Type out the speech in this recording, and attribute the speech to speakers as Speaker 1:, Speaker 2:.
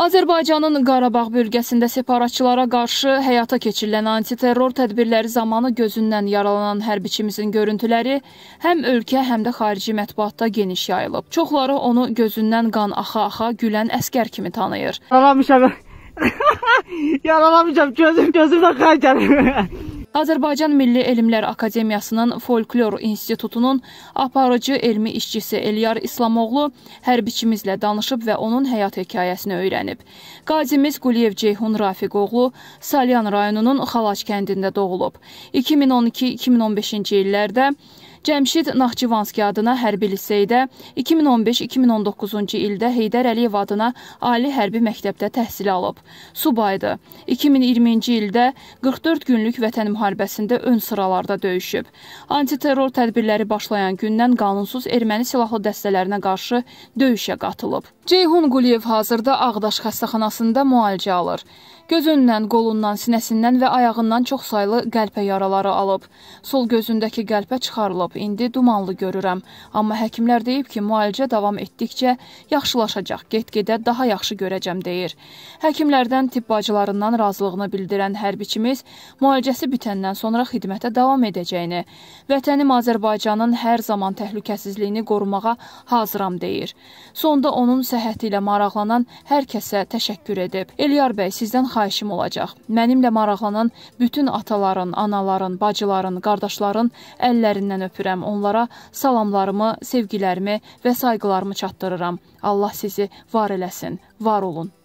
Speaker 1: Azərbaycanın Qarabağ bölgəsində separatçılara qarşı həyata keçirilən antiterror tədbirləri zamanı gözündən yaralanan hərbiçimizin görüntüləri həm ölkə, həm də xarici mətbuatda geniş yayılıb. Çoxları onu gözündən qan axa-axa gülən əskər kimi tanıyır. Yaralamışam, yaralamışam,
Speaker 2: gözüm gözümdən qan gəlir.
Speaker 1: Azərbaycan Milli Elmlər Akademiyasının Folklor İnstitutunun aparıcı elmi işçisi Eliyar İslamoğlu hərbiçimizlə danışıb və onun həyat hekayəsini öyrənib. Qazimiz Quliyev Ceyhun Rafiqoğlu Salyan rayonunun Xalaç kəndində doğulub. 2012-2015-ci illərdə Cəmşid Naxçıvanski adına hərbi liseydə 2015-2019-cu ildə Heydər Əliyev adına Ali Hərbi Məktəbdə təhsil alıb. Subaydı. 2020-ci ildə 44 günlük vətən müharibəsində ön sıralarda döyüşüb. Antiterror tədbirləri başlayan gündən qanunsuz erməni silahlı dəstələrinə qarşı döyüşə qatılıb. Ceyhun Quliyev hazırda Ağdaş xəstəxanasında müalicə alır. Göz önündən, qolundan, sinəsindən və ayağından çoxsaylı qəlpə yaraları alıb. Sol gözündəki qəlpə çıxarılıb indi dumanlı görürəm. Amma həkimlər deyib ki, müalicə davam etdikcə yaxşılaşacaq, get-gedə daha yaxşı görəcəm deyir. Həkimlərdən, tibb bacılarından razılığını bildirən hərbiçimiz müalicəsi bitəndən sonra xidmətə davam edəcəyini, vətənim Azərbaycanın hər zaman təhlükəsizliyini qorumağa hazıram deyir. Sonda onun səhhəti ilə maraqlanan hər kəsə təşəkkür edib. Eliyar bəy, sizdən xahişim olacaq. Mənimlə maraqlanan bütün ataların, anaların, bacıların, qardaşların əllərindən öpün öpürəm onlara, salamlarımı, sevgilərimi və sayğılarımı çatdırıram. Allah sizi var eləsin, var olun.